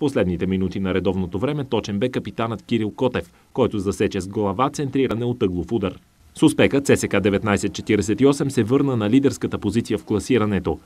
последните минути на редовното време точен бе капитанът Кирил Котев, който засече с глава центриране от ъглов удар. С успеха ЦСК 1948 се върна на лидерската позиция в класирането.